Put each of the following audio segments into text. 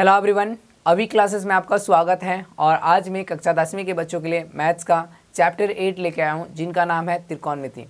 Hello everyone अभी classes में आपका स्वागत है और आज मैं कक्षा दसवीं के बच्चों के लिए मैथ्स का चैप्टर एट लेके आया हूँ जिनका नाम है त्रिकोणमिति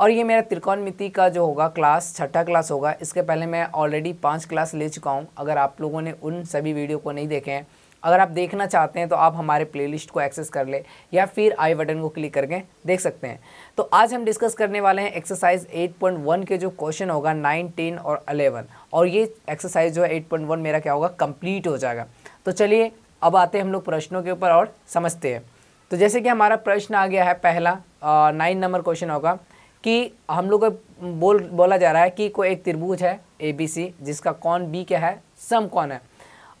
और ये मेरा त्रिकोणमिति का जो होगा क्लास छठा क्लास होगा इसके पहले मैं ऑलरेडी पाँच क्लास ले चुका हूँ अगर आप लोगों ने उन सभी वीडियो को नहीं देखे हैं अगर आप देखना चाहते हैं तो आप हमारे प्लेलिस्ट को एक्सेस कर ले या फिर आई बटन को क्लिक करके देख सकते हैं तो आज हम डिस्कस करने वाले हैं एक्सरसाइज 8.1 के जो क्वेश्चन होगा 9, 10 और 11 और ये एक्सरसाइज जो है 8.1 मेरा क्या होगा कंप्लीट हो जाएगा तो चलिए अब आते हैं हम लोग प्रश्नों के ऊपर और समझते हैं तो जैसे कि हमारा प्रश्न आ गया है पहला नाइन नंबर क्वेश्चन होगा कि हम लोग को बोल बोला जा रहा है कि कोई एक त्रिभुज है ए बी सी जिसका कौन बी क्या है सम कौन है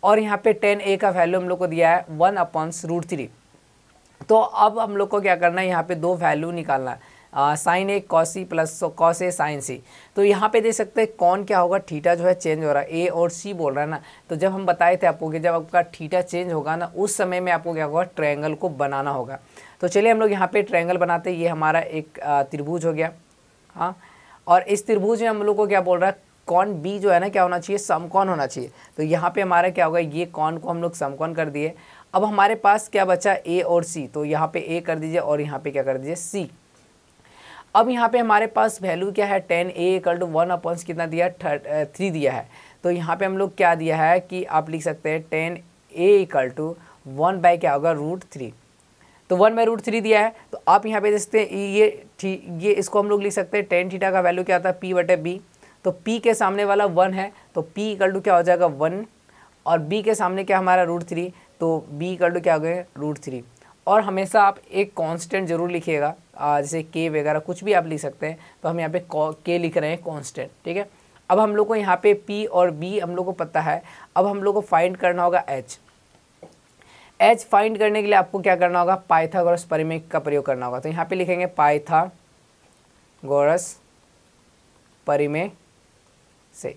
और यहाँ पे टेन ए का वैल्यू हम लोग को दिया है वन अपॉन्स रूट थ्री तो अब हम लोग को क्या करना है यहाँ पे दो वैल्यू निकालना है sine A cos C plus cos A sine C तो यहाँ पे देख सकते हैं कौन क्या होगा थीटा जो है चेंज हो रहा है ए और सी बोल रहा है ना तो जब हम बताए थे आपको कि जब आपका थीटा चेंज होगा ना उस समय में आपको क्या होगा ट्रायंगल को बनाना होगा तो चलिए हम लोग यहाँ पे ट्रायंगल बनाते हैं ये हमारा एक त्रिभुज हो गया हाँ और इस त्रिभुज में हम लोग को क्या बोल रहा है कॉन बी जो है ना क्या होना चाहिए समकॉन होना चाहिए तो यहाँ पे हमारा क्या होगा ये कॉन को हम लोग समकॉन कर दिए अब हमारे पास क्या बचा ए और सी तो यहाँ पे ए कर दीजिए और यहाँ पे क्या कर दीजिए सी अब यहाँ पे हमारे पास वैल्यू क्या है tan A equal to one upon कितना दिया थ्री दिया है तो यहाँ पे हम लोग क्या दिया है कि आप लिख सकते हैं tan A equal to one by क्या होगा रूट थ्री तो वन बाई रूट थ्री दिया है तो आप यहाँ पे देखते हैं ये ये इसको हम लोग लिख सकते हैं टेन थीटा का वैल्यू क्या होता है पी बटे बी तो P के सामने वाला वन है तो P इक्वल टू क्या हो जाएगा वन और B के सामने क्या हमारा रूट थ्री तो B इक्वल टू क्या हो गए रूट थ्री और हमेशा आप एक कांस्टेंट ज़रूर लिखिएगा जैसे के वगैरह कुछ भी आप लिख सकते हैं तो हम यहाँ पे के लिख रहे हैं कांस्टेंट ठीक है अब हम लोग को यहाँ पे P और B हम लोग को पता है अब हम लोग को फाइंड करना होगा एच एच फाइंड करने के लिए आपको क्या करना होगा पाइथागोरस परिमेय का प्रयोग करना होगा तो यहाँ पे लिखेंगे गोरस परिमेय से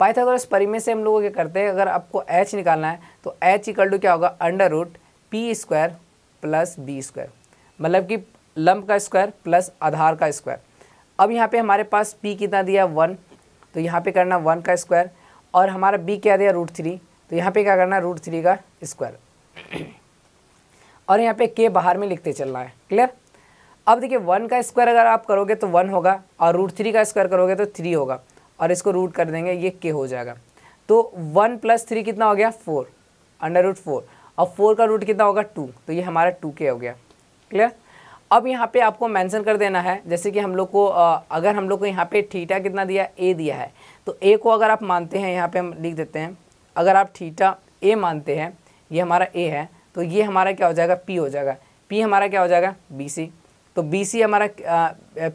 पाइथागोरस परिमेय से हम लोग क्या करते हैं अगर आपको एच निकालना है तो एच इक्वल टू क्या होगा under root P square plus B square मतलब कि लंब का स्क्वायर प्लस आधार का स्क्वायर अब यहाँ पे हमारे पास पी कितना दिया वन तो यहाँ पे करना वन का स्क्वायर और हमारा बी क्या दिया रूट थ्री तो यहाँ पे क्या करना रूट थ्री का स्क्वायर और यहाँ पे के बाहर में लिखते चलना है क्लियर अब देखिए वन का स्क्वायर अगर आप करोगे तो वन होगा और रूट थ्री का स्क्वायर करोगे तो थ्री होगा और इसको रूट कर देंगे ये के हो जाएगा तो वन प्लस थ्री कितना हो गया फोर अंडर रूट फोर और फोर का रूट कितना होगा टू तो ये हमारा टू के हो गया क्लियर अब यहाँ पे आपको मेंशन कर देना है जैसे कि हम लोग को अगर हम लोग को यहाँ पे ठीटा कितना दिया ए दिया है तो ए को अगर आप मानते हैं यहाँ पे हम लिख देते हैं अगर आप ठीटा ए मानते हैं ये हमारा ए है तो ये हमारा क्या हो जाएगा पी हो जाएगा पी हमारा क्या हो जाएगा बी सी तो बी सी हमारा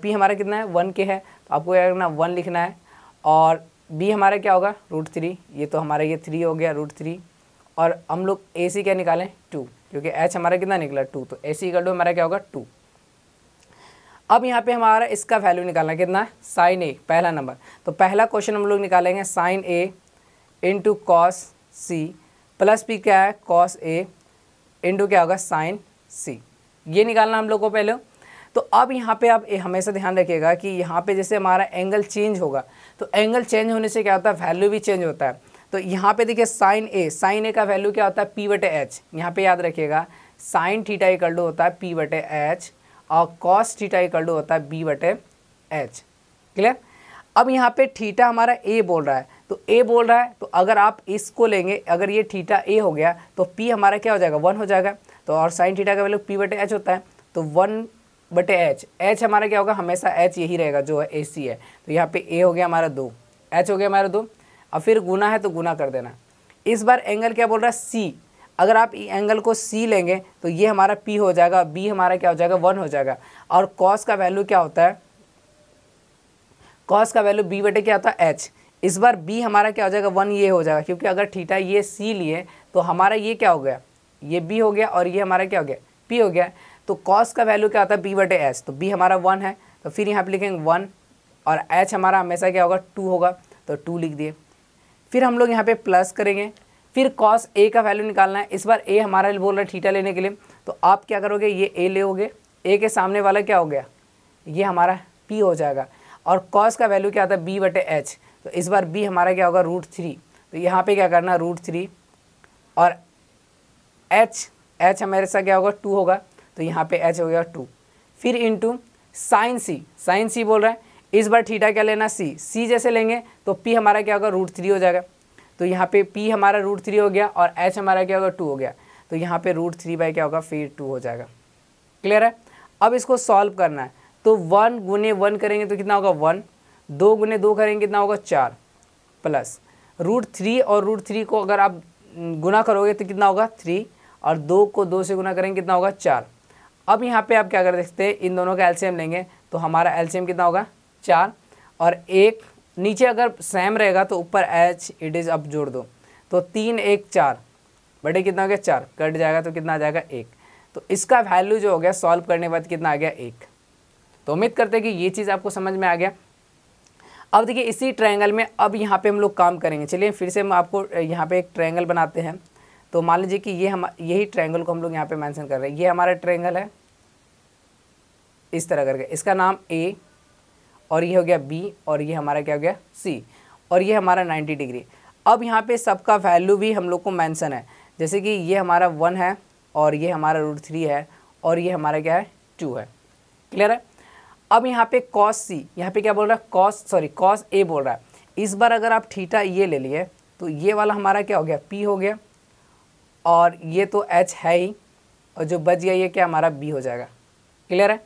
पी हमारा कितना है वन के है तो आपको क्या करना वन लिखना है और बी हमारा क्या होगा रूट थ्री ये तो हमारा ये थ्री हो गया रूट थ्री और हम लोग ए सी क्या निकालें टू क्योंकि एच हमारा कितना निकला टू तो ए सी कर हमारा क्या होगा टू अब यहाँ पे हमारा इसका वैल्यू निकालना कितना है साइन ए पहला नंबर तो पहला क्वेश्चन हम लोग निकालेंगे sine A into cos C plus भी क्या है कॉस ए इंटू क्या होगा साइन सी ये निकालना हम लोग को पहले तो अब यहाँ पे आप हमेशा ध्यान रखिएगा कि यहाँ पे जैसे हमारा एंगल चेंज होगा तो एंगल चेंज होने से क्या होता है वैल्यू भी चेंज होता है तो यहाँ पे देखिए साइन ए साइन ए का वैल्यू क्या होता है पी बटे एच यहाँ पर याद रखिएगा साइन थीटा इकल्डो होता है पी बटे एच और कॉस थीटा इकल्डो होता है बी बटे एच क्लियर अब यहाँ पे थीटा हमारा ए बोल रहा है तो ए बोल रहा है तो अगर आप इसको लेंगे अगर ये थीटा ए हो गया तो पी हमारा क्या हो जाएगा वन हो जाएगा तो और साइन थीटा का वैल्यू पी बटे एच होता है तो वन बटे एच एच हमारा क्या होगा हमेशा एच यही रहेगा जो है ए सी है तो यहाँ पे ए हो गया हमारा दो एच हो गया हमारा दो और फिर गुना है तो गुना कर देना इस बार एंगल क्या बोल रहा है सी अगर आप एंगल को सी लेंगे तो ये हमारा पी हो जाएगा बी हमारा क्या हो जाएगा वन हो जाएगा और कॉस का वैल्यू क्या होता है कॉस का वैल्यू बी बटे क्या होता है एच इस बार बी हमारा क्या हो जाएगा वन ये हो जाएगा क्योंकि अगर ठीठा ये सी लिए तो हमारा ये क्या हो गया ये बी हो गया और ये हमारा क्या हो गया पी हो गया तो कॉस का वैल्यू क्या होता है बी बटे एच तो बी हमारा वन है तो फिर यहाँ पे लिखेंगे वन और एच हमारा हमेशा क्या होगा टू होगा तो टू लिख दिए फिर हम लोग यहाँ पे प्लस करेंगे फिर कॉस ए का वैल्यू निकालना है इस बार ए हमारा बोल रहा है ठीटा लेने के लिए तो आप क्या करोगे ये ए लेोगे ए के सामने वाला क्या हो गया ये हमारा पी हो जाएगा और कॉस का वैल्यू क्या आता है बी बटे एच तो इस बार बी हमारा क्या होगा रूट थ्री तो यहाँ पे क्या करना रूट थ्री और एच एच हमारे साथ क्या होगा टू होगा तो यहाँ पे एच हो गया टू फिर into sine C sine C बोल रहा है इस बार थीटा क्या लेना सी सी जैसे लेंगे तो पी हमारा क्या होगा रूट थ्री हो जाएगा तो यहाँ पे पी हमारा रूट थ्री हो गया और एच हमारा क्या होगा टू हो गया तो यहाँ पे रूट थ्री बाई क्या होगा फिर टू हो जाएगा क्लियर है अब इसको सॉल्व करना है तो वन गुने वन करेंगे तो कितना होगा वन दो गुने दो करेंगे कितना होगा चार प्लस रूट थ्री और रूट थ्री को अगर आप गुना करोगे तो कितना होगा थ्री और दो को दो से गुना करेंगे कितना होगा चार अब यहाँ पे आप क्या कर सकते हैं इन दोनों का एल्शियम लेंगे तो हमारा एल्शियम कितना होगा चार और एक नीचे अगर सेम रहेगा तो ऊपर एच इट इज़ अब जोड़ दो तो तीन एक चार बटे कितना हो गया चार कट जाएगा तो कितना आ जाएगा एक तो इसका वैल्यू जो हो गया सॉल्व करने के बाद कितना आ गया एक तो उम्मीद करते हैं कि ये चीज़ आपको समझ में आ गया अब देखिए इसी ट्रायंगल में अब यहाँ पे हम लोग काम करेंगे चलिए फिर से हम आपको यहाँ पे एक ट्रायंगल बनाते हैं तो मान लीजिए कि ये हम यही ट्रायंगल को हम लोग यहाँ पे मेंशन कर रहे हैं ये हमारा ट्रायंगल है इस तरह करके इसका नाम ए और ये हो गया बी और ये हमारा क्या हो गया सी और ये हमारा 90 डिग्री अब यहाँ पे सबका वैल्यू भी हम लोग को मेंशन है जैसे कि ये हमारा वन है और ये हमारा रूट थ्री है और ये हमारा क्या है टू है क्लियर है अब यहाँ पे कॉस सी यहाँ पे क्या बोल रहा है कॉस सॉरी कॉस ए बोल रहा है इस बार अगर आप थीटा ये ले लिए तो ये वाला हमारा क्या हो गया पी हो गया और ये तो एच है ही और जो बच गया ये क्या हमारा बी हो जाएगा क्लियर है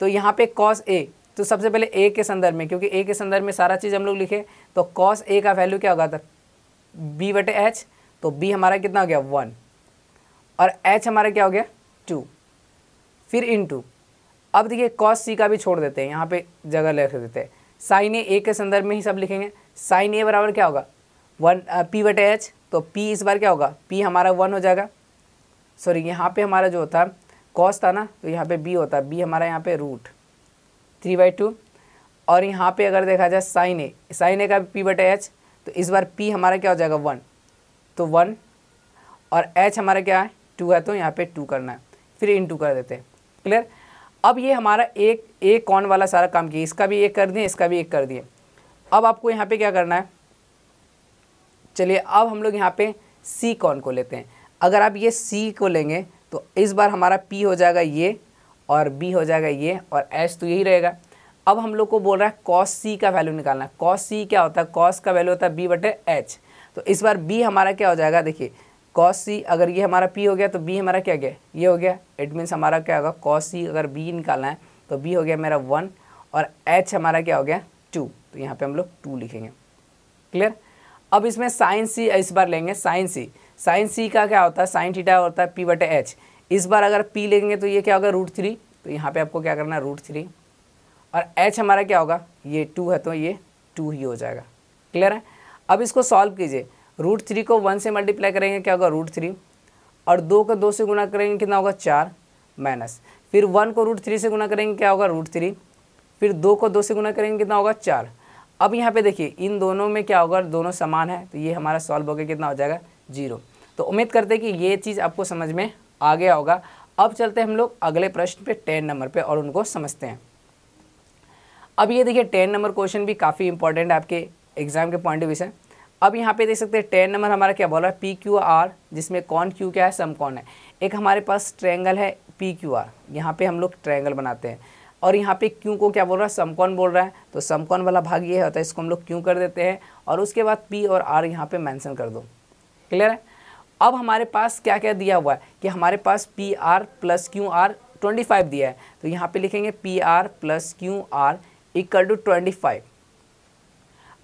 तो यहाँ पे कॉस ए तो सबसे पहले ए के संदर्भ में क्योंकि ए के संदर्भ में सारा चीज़ हम लोग लिखे तो कॉस ए का वैल्यू क्या होगा था तो? बी बटे एच तो बी हमारा कितना हो गया वन और एच हमारा क्या हो गया टू फिर इन टू अब देखिए कॉस सी का भी छोड़ देते हैं यहाँ पे जगह लिख देते हैं साइन ए ए के संदर्भ में ही सब लिखेंगे साइन ए बराबर क्या होगा वन पी uh, बटे एच तो पी इस बार क्या होगा पी हमारा वन हो जाएगा सॉरी यहाँ पे हमारा जो होता है कॉस था ना तो यहाँ पे बी होता है बी हमारा यहाँ पे रूट थ्री बाई टू और यहाँ पे अगर देखा जाए साइन ए साइन ए का पी बटे एच तो इस बार पी हमारा क्या हो जाएगा वन तो वन और एच हमारा क्या है टू है तो यहाँ पे टू करना है फिर इन टू कर देते हैं क्लियर अब ये हमारा एक एक कौन वाला सारा काम किया इसका भी एक कर दिए इसका भी एक कर दिए अब आपको यहाँ पर क्या करना है चलिए अब हम लोग यहाँ पे सी कॉन को लेते हैं अगर आप ये सी को लेंगे तो इस बार हमारा पी हो जाएगा ये और बी हो जाएगा ये और एच तो यही रहेगा अब हम लोग को बोल रहा है कॉस सी का वैल्यू निकालना है कॉस सी क्या होता है कॉस का वैल्यू होता है बी बटे एच तो इस बार बी हमारा क्या हो जाएगा देखिए कॉस सी अगर ये हमारा पी हो गया तो बी हमारा क्या गया ये हो गया इट मीन्स हमारा क्या होगा कॉस सी अगर बी निकालना है तो बी हो गया मेरा वन और एच हमारा क्या हो गया टू तो यहाँ पे हम लोग टू लिखेंगे क्लियर अब इसमें साइन सी इस बार लेंगे साइन सी साइन सी का क्या होता है साइन थीटा होता है पी बटे एच इस बार अगर पी लेंगे तो ये क्या होगा रूट थ्री तो यहाँ पे आपको क्या करना है रूट थ्री और एच हमारा क्या होगा ये टू है तो ये टू ही हो जाएगा क्लियर है अब इसको सॉल्व कीजिए रूट थ्री को वन से मल्टीप्लाई करेंगे क्या होगा रूट थ्री और दो को दो से गुना करेंगे कितना होगा चार माइनस फिर वन को रूट थ्री से गुना करेंगे क्या होगा रूट थ्री फिर दो को दो से गुना करेंगे कितना होगा चार अब यहाँ पे देखिए इन दोनों में क्या होगा दोनों समान है तो ये हमारा सॉल्व होकर कितना हो जाएगा जीरो तो उम्मीद करते हैं कि ये चीज़ आपको समझ में आ गया होगा अब चलते हैं हम लोग अगले प्रश्न पे टेन नंबर पे और उनको समझते हैं अब ये देखिए टेन नंबर क्वेश्चन भी काफ़ी इंपॉर्टेंट है आपके एग्जाम के पॉइंट ऑफ व्यू से अब यहाँ पे देख सकते हैं टेन नंबर हमारा क्या बोल रहा है पी क्यू आर जिसमें कौन क्यू क्या है सम कौन है एक हमारे पास ट्रैंगल है पी क्यू आर यहाँ पर हम लोग ट्रैंगल बनाते हैं और यहाँ पे क्यों को क्या बोल रहा है समकौन बोल रहा है तो समकौन वाला भाग ये होता है इसको हम लोग क्यों कर देते हैं और उसके बाद पी और आर यहाँ पे मेंशन कर दो क्लियर है अब हमारे पास क्या क्या दिया हुआ है कि हमारे पास P R plus Q R twenty five दिया है तो यहाँ पे लिखेंगे P R plus Q R equal to twenty five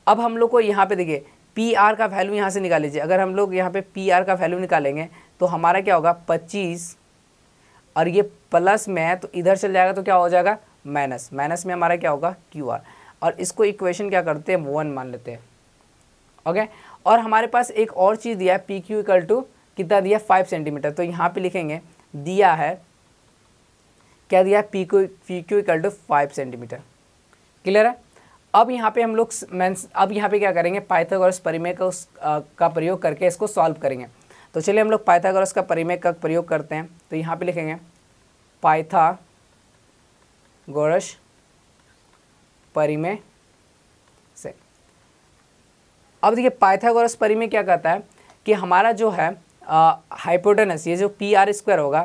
अब हम लोग को यहाँ पर देखिए पी आर का वैल्यू यहाँ से निकाल लीजिए अगर हम लोग यहाँ पर पी आर का वैल्यू निकालेंगे तो हमारा क्या होगा पच्चीस और ये प्लस में है तो इधर चल जाएगा तो क्या हो जाएगा माइनस माइनस में हमारा क्या होगा क्यू आर और इसको इक्वेशन क्या करते हैं वन मान लेते हैं ओके और हमारे पास एक और चीज़ दिया है पी क्यू इक्वल टू कितना दिया फाइव सेंटीमीटर तो यहाँ पे लिखेंगे दिया है क्या दिया है P Q P Q equal to five centimetre clear है अब यहाँ पे हम लोग मैं अब यहाँ पे क्या करेंगे पाइथागोरस परिमेय का उस आ, का प्रयोग करके इसको सॉल्व करेंगे तो चलिए हम लोग पाइथागोरस का परिमेय का प्रयोग करते हैं तो यहाँ पे लिखेंगे पाइथा गोरस परिमेय से अब देखिए पाइथागोरस परिमेय क्या कहता है कि हमारा जो है हाइपोटेनस ये जो पी आर स्क्वायर होगा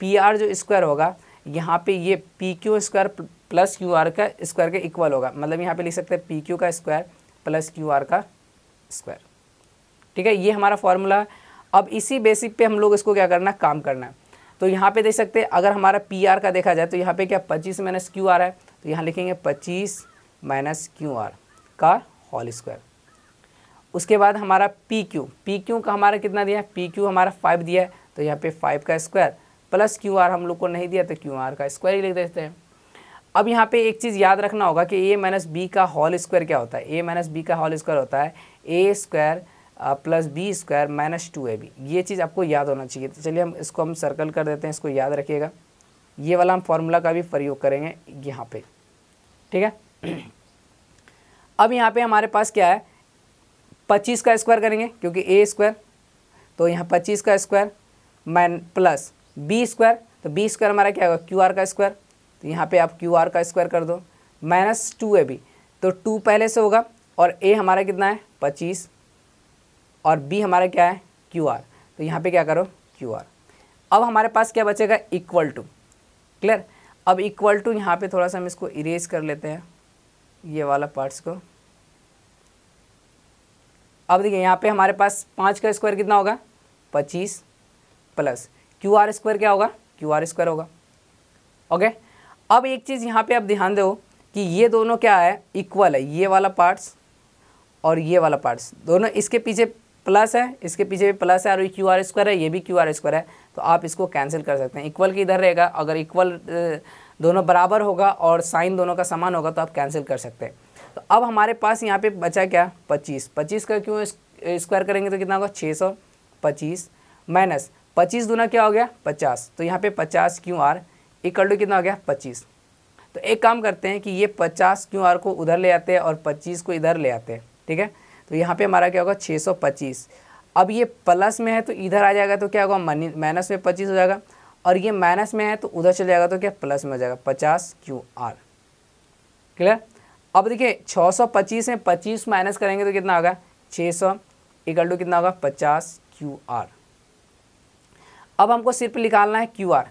पी आर जो स्क्वायर होगा यहाँ पे ये P Q square plus Q R का स्क्वायर के इक्वल होगा मतलब यहाँ पे लिख सकते हैं पी क्यू का स्क्वायर प्लस क्यू आर का स्क्वायर ठीक है ये हमारा फॉर्मूला है अब इसी बेसिक पे हम लोग इसको क्या करना है काम करना है तो यहाँ पे देख सकते हैं अगर हमारा पी आर का देखा जाए तो यहाँ पे क्या पच्चीस माइनस क्यू आर है तो यहाँ लिखेंगे पच्चीस माइनस क्यू आर का होल स्क्वायर उसके बाद हमारा पी क्यू पी क्यू का हमारा कितना दिया है पी क्यू हमारा फाइव दिया है तो यहाँ पे फाइव का स्क्वायर प्लस क्यू आर हम लोग को नहीं दिया तो क्यू आर का स्क्वायर ही लिख देते हैं अब यहाँ पे एक चीज़ याद रखना होगा कि ए माइनस बी का होल स्क्वायर क्या होता है ए माइनस बी का होल स्क्वायर होता है A square plus B square minus two A B ये चीज़ आपको याद होना चाहिए तो चलिए हम इसको हम सर्कल कर देते हैं इसको याद रखिएगा ये वाला हम फॉर्मूला का भी प्रयोग करेंगे यहाँ पे ठीक है अब यहाँ पे हमारे पास क्या है पच्चीस का स्क्वायर करेंगे क्योंकि ए स्क्वायर तो यहाँ पच्चीस का स्क्वायर माइन प्लस बी स्क्वायर तो बी स्क्वायर हमारा क्या होगा क्यू आर का स्क्वायर तो यहाँ पर आप क्यू आर का स्क्वायर कर दो माइनस टू ए बी तो टू पहले से होगा और ए हमारा कितना है पच्चीस और बी हमारा क्या है क्यू आर तो यहाँ पे क्या करो क्यू आर अब हमारे पास क्या बचेगा इक्वल टू क्लियर अब इक्वल टू यहाँ पे थोड़ा सा हम इसको इरेज कर लेते हैं ये वाला पार्ट्स को अब देखिए यहाँ पे हमारे पास पाँच का स्क्वायर कितना होगा पच्चीस प्लस क्यू आर स्क्वायर क्या होगा क्यू आर स्क्वायर होगा ओके अब एक चीज़ यहाँ पे आप ध्यान दो कि ये दोनों क्या है इक्वल है ये वाला पार्ट्स और ये वाला पार्ट्स दोनों इसके पीछे प्लस है इसके पीछे भी प्लस है और ये क्यू आर स्क्वायर है ये भी क्यू आर स्क्वायर है तो आप इसको कैंसिल कर सकते हैं इक्वल की इधर रहेगा अगर इक्वल दोनों बराबर होगा और साइन दोनों का समान होगा तो आप कैंसिल कर सकते हैं तो अब हमारे पास यहाँ पे बचा क्या पच्चीस पच्चीस का क्यों स्क्वायर करेंगे तो कितना होगा छः सौ पच्चीस माइनस पच्चीस दोनों क्या हो गया पचास तो यहाँ पे पचास क्यू आर इक्वल टू कितना हो गया पच्चीस तो एक काम करते हैं कि ये पचास क्यू आर को उधर ले आते हैं और पच्चीस को इधर ले आते हैं ठीक है तो यहाँ पे हमारा क्या होगा 625 अब ये प्लस में है तो इधर आ जाएगा तो क्या होगा माइनस में पच्चीस हो जाएगा और ये माइनस में है तो उधर चल जाएगा तो क्या प्लस में हो जाएगा पचास क्यू आर क्लियर अब देखिए 625 में 25 माइनस करेंगे तो कितना होगा 600 सौ इक्वल टू कितना होगा 50 क्यू आर अब हमको सिर्फ निकालना है क्यू आर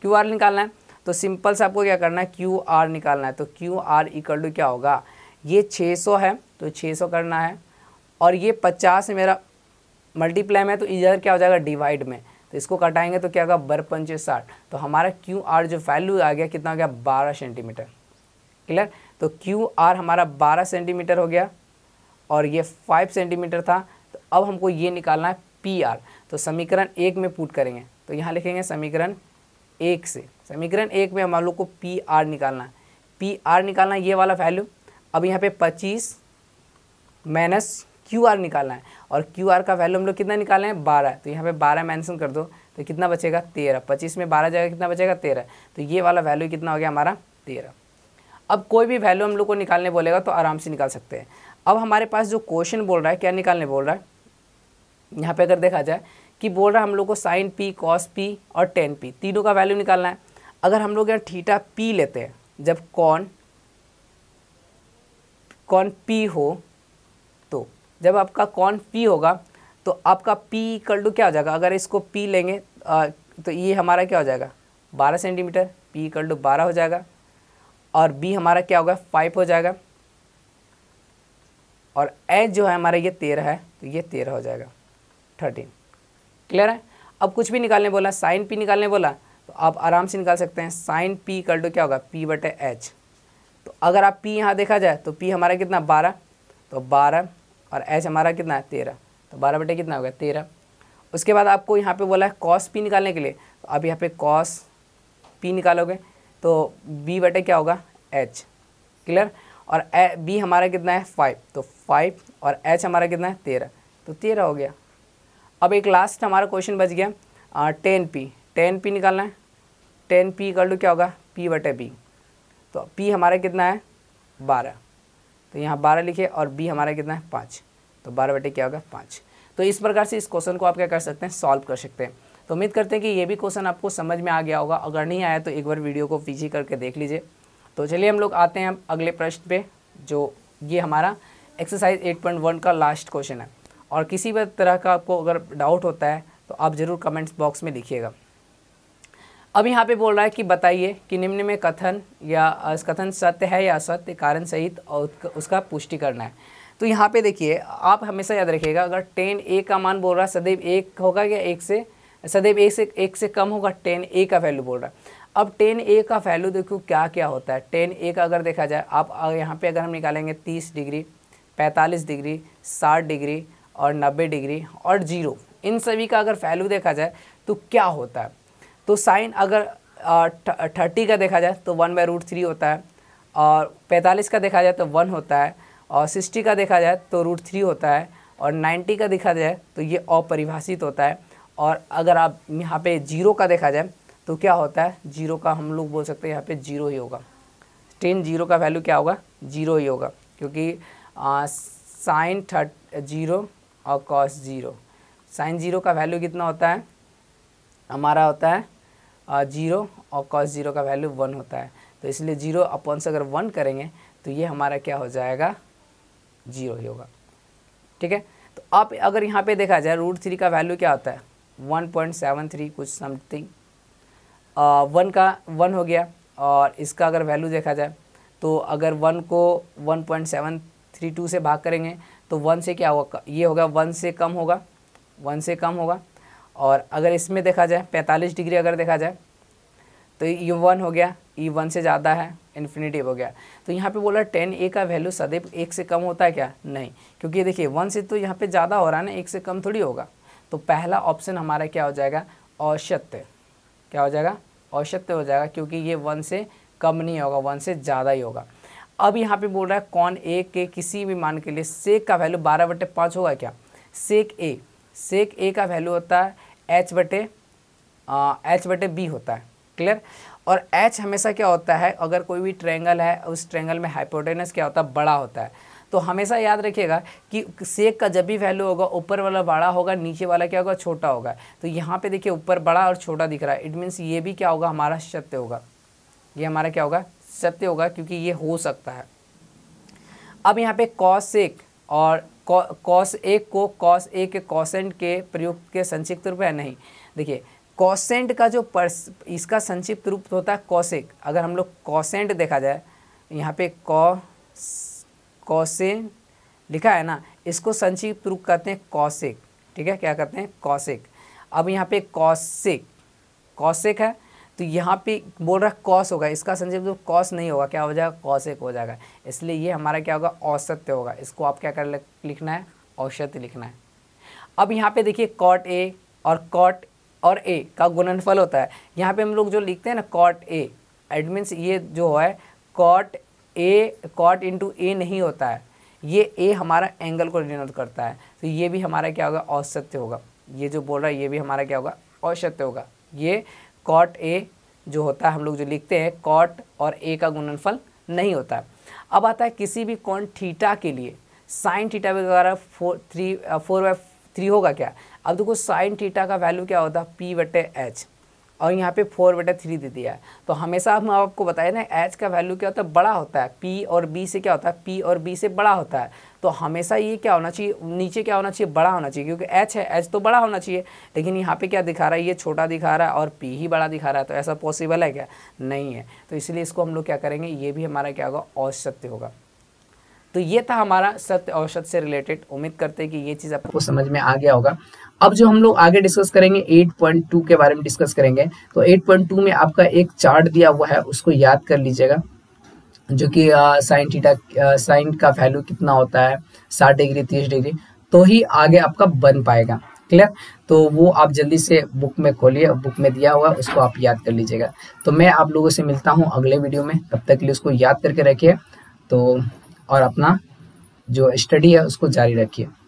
क्यू आर निकालना है तो सिंपल से आपको क्या करना है क्यू आर निकालना है तो क्यू आर इक्वल टू क्या होगा ये 600 है तो 600 करना है और ये पचास मेरा मल्टीप्लाई में तो इधर क्या हो जाएगा डिवाइड में तो इसको कटाएंगे तो क्या होगा बर पंचे साठ तो हमारा क्यू आर जो वैल्यू आ गया कितना हो गया बारह सेंटीमीटर क्लियर तो क्यू आर हमारा बारह सेंटीमीटर हो गया और ये फाइव सेंटीमीटर था तो अब हमको ये निकालना है पी आर तो समीकरण एक में पुट करेंगे तो यहाँ लिखेंगे समीकरण एक से समीकरण एक में हम लोग को पी आर निकालना है पी आर निकालना ये वाला वैल्यू अब यहाँ पे पच्चीस माइनस क्यू आर निकालना है और क्यू आर का वैल्यू हम लोग कितना निकाले हैं बारह तो यहाँ पे बारह मैंसन कर दो तो कितना बचेगा तेरह पच्चीस में बारह जाएगा कितना बचेगा तेरह तो ये वाला वैल्यू कितना हो गया हमारा तेरह अब कोई भी वैल्यू हम लोग को निकालने बोलेगा तो आराम से निकाल सकते हैं अब हमारे पास जो क्वेश्चन बोल रहा है क्या निकालने बोल रहा है यहाँ पे अगर देखा जाए कि बोल रहा है हम लोग को साइन पी कॉस पी और टेन पी तीनों का वैल्यू निकालना है अगर हम लोग यहाँ थीटा पी लेते हैं जब कौन कौन पी हो जब आपका कॉन पी होगा तो आपका पी इक्वल टू क्या हो जाएगा अगर इसको पी लेंगे आ, तो ये हमारा क्या हो जाएगा बारह सेंटीमीटर पी इक्वल टू बारह हो जाएगा और बी हमारा क्या होगा फाइव हो जाएगा और एच जो है हमारा ये तेरह है तो ये तेरह हो जाएगा थर्टीन क्लियर है अब कुछ भी निकालने बोला साइन पी निकालने बोला तो आप आराम से निकाल सकते हैं साइन पी कल टू क्या होगा पी बटे एच तो अगर आप पी यहाँ देखा जाए तो पी हमारा कितना बारह तो बारह और एच हमारा कितना है तेरह तो बारह बटे कितना हो गया तेरह उसके बाद आपको यहाँ पे बोला है कॉस पी निकालने के लिए तो आप यहाँ पे कॉस पी निकालोगे तो बी बटे क्या होगा एच क्लियर और ए, बी हमारा कितना है फाइव तो फाइव और एच हमारा कितना है तेरह तो तेरह हो गया अब एक लास्ट हमारा क्वेश्चन बच गया टेन पी टेन पी निकालना है टेन पी कर लो क्या होगा पी बटे बी तो पी हमारा कितना है बारह तो यहाँ बारह लिखे और बी हमारा कितना है पाँच तो बारह बटे क्या होगा पाँच तो इस प्रकार से इस क्वेश्चन को आप क्या कर सकते हैं सॉल्व कर सकते हैं तो उम्मीद करते हैं कि ये भी क्वेश्चन आपको समझ में आ गया होगा अगर नहीं आया तो एक बार वीडियो को पीछे करके देख लीजिए तो चलिए हम लोग आते हैं अगले प्रश्न पे जो ये हमारा एक्सरसाइज 8.1 का लास्ट क्वेश्चन है और किसी भी तरह का आपको अगर डाउट होता है तो आप ज़रूर कमेंट्स बॉक्स में लिखिएगा अब यहाँ पे बोल रहा है कि बताइए कि निम्न में कथन या कथन सत्य है या सत्य कारण सहित और उसका पुष्टि करना है तो यहाँ पे देखिए आप हमेशा याद रखिएगा अगर टेन ए का मान बोल रहा है सदैव एक होगा या एक से सदैव एक से एक से कम होगा टेन ए का वैल्यू बोल रहा है अब टेन ए का वैल्यू देखो क्या क्या होता है टेन ए का अगर देखा जाए आप यहाँ पे अगर हम निकालेंगे तीस डिग्री पैंतालीस डिग्री साठ डिग्री और नब्बे डिग्री और जीरो इन सभी का अगर वैल्यू देखा जाए तो क्या होता है तो साइन अगर थर्टी का देखा जाए तो वन बाई रूट थ्री होता है और पैंतालीस का देखा जाए तो वन होता है और सिक्सटी का देखा जाए तो रूट थ्री होता है और नाइन्टी का देखा जाए तो ये अपरिभाषित होता है और अगर आप यहाँ पे जीरो का देखा जाए तो क्या होता है जीरो का हम लोग बोल सकते हैं यहाँ पे जीरो ही होगा टेन जीरो का वैल्यू क्या होगा जीरो ही होगा क्योंकि साइन थर्ट जीरो और कॉस जीरो साइन जीरो का वैल्यू कितना होता है हमारा होता है जीरो और कॉस ज़ीरो का वैल्यू वन होता है तो इसलिए ज़ीरो अपॉन से अगर वन करेंगे तो ये हमारा क्या हो जाएगा जीरो ही होगा ठीक है तो आप अगर यहाँ पे देखा जाए रूट थ्री का वैल्यू क्या होता है वन पॉइंट सेवन थ्री कुछ समथिंग वन का वन हो गया और इसका अगर वैल्यू देखा जाए तो अगर वन को one point seven three two से भाग करेंगे तो वन से क्या होगा ये होगा वन से कम होगा वन से कम होगा और अगर इसमें देखा जाए पैंतालीस डिग्री अगर देखा जाए तो यू वन हो गया ई वन से ज़्यादा है इन्फिनेटिव हो गया तो यहाँ पे बोला टेन ए का वैल्यू सदैव एक से कम होता है क्या नहीं क्योंकि देखिए वन से तो यहाँ पे ज़्यादा हो रहा है ना एक से कम थोड़ी होगा तो पहला ऑप्शन हमारा क्या हो जाएगा औसत्य क्या हो जाएगा औसत्य हो जाएगा क्योंकि ये वन से कम नहीं होगा वन से ज़्यादा ही होगा अब यहाँ पर बोल रहा है कौन ए के किसी भी मान के लिए सेक का वैल्यू बारह बटे पाँच होगा क्या सेक ए सेक ए का वैल्यू होता है एच बटे एच बटे बी होता है क्लियर और एच हमेशा क्या होता है अगर कोई भी ट्रेंगल है उस ट्रेंगल में हाइपोटेनस क्या होता है बड़ा होता है तो हमेशा याद रखिएगा कि सेक का जब भी वैल्यू होगा ऊपर वाला बड़ा होगा नीचे वाला क्या होगा छोटा होगा तो यहाँ पे देखिए ऊपर बड़ा और छोटा दिख रहा है इट मीन्स ये भी क्या होगा हमारा सत्य होगा ये हमारा क्या होगा सत्य होगा क्योंकि ये हो सकता है अब यहाँ पे कॉ सेक और कॉस ए को कॉस ए के कॉसेंट के प्रयुक्त के संक्षिप्त रूप है नहीं देखिए कॉसेंट का जो पर्स इसका संक्षिप्त रूप होता है कॉसेक अगर हम लोग कॉसेंट देखा जाए यहाँ पे कॉ कॉसेंट लिखा है ना इसको संक्षिप्त रूप कहते हैं कॉसेक ठीक है क्या कहते हैं कॉसेक अब यहाँ पे कॉसेक कॉसेक है तो यहाँ पे बोल रहा कॉस होगा इसका संजय तो कॉस नहीं होगा क्या हो जाएगा कॉस एक हो जाएगा इसलिए ये हमारा क्या होगा औसत्य होगा इसको आप क्या कर लिखना है औसत लिखना है अब यहाँ पे देखिए कॉट ए और कॉट और ए का गुणनफल होता है यहाँ पे हम लोग जो लिखते हैं ना कॉट ए एडमिन्स ये जो है cot A cot into A नहीं होता है ये ए हमारा एंगल को डिनोट करता है तो ये भी हमारा क्या होगा औसत्य होगा ये जो बोल रहा है ये भी हमारा क्या होगा औसत्य होगा ये कॉट ए जो होता है हम लोग जो लिखते हैं कॉट और ए का गुणनफल नहीं होता अब आता है किसी भी कौन थीटा के लिए साइन थीटा वगैरह four three four by three होगा क्या अब देखो साइन थीटा का वैल्यू क्या होता है पी बटे एच और यहाँ पे फोर बटे थ्री दे दिया है तो हमेशा हम आपको बताए ना एच का वैल्यू क्या होता है बड़ा होता है पी और बी से क्या होता है पी और बी से बड़ा होता है तो हमेशा ये क्या होना चाहिए नीचे क्या होना चाहिए बड़ा होना चाहिए क्योंकि एच है एच तो बड़ा होना चाहिए लेकिन यहाँ पे क्या दिखा रहा है ये छोटा दिखा रहा है और पी ही बड़ा दिखा रहा है तो ऐसा पॉसिबल है क्या नहीं है तो इसलिए इसको हम लोग क्या करेंगे ये भी हमारा क्या होगा औसत्य होगा तो ये था हमारा सत्य औसत से रिलेटेड उम्मीद करते हैं कि ये चीज आपको समझ में आ गया होगा अब जो हम लोग आगे डिस्कस करेंगे 8.2 के बारे में डिस्कस करेंगे तो 8.2 में आपका एक चार्ट दिया हुआ है उसको याद कर लीजिएगा जो कि साइन टीटा साइन का वैल्यू कितना होता है साठ डिग्री तीस डिग्री तो ही आगे आपका बन पाएगा क्लियर तो वो आप जल्दी से बुक में खोलिए बुक में दिया हुआ उसको आप याद कर लीजिएगा तो मैं आप लोगों से मिलता हूँ अगले वीडियो में तब तक के लिए उसको याद करके रखिए तो और अपना जो स्टडी है उसको जारी रखिए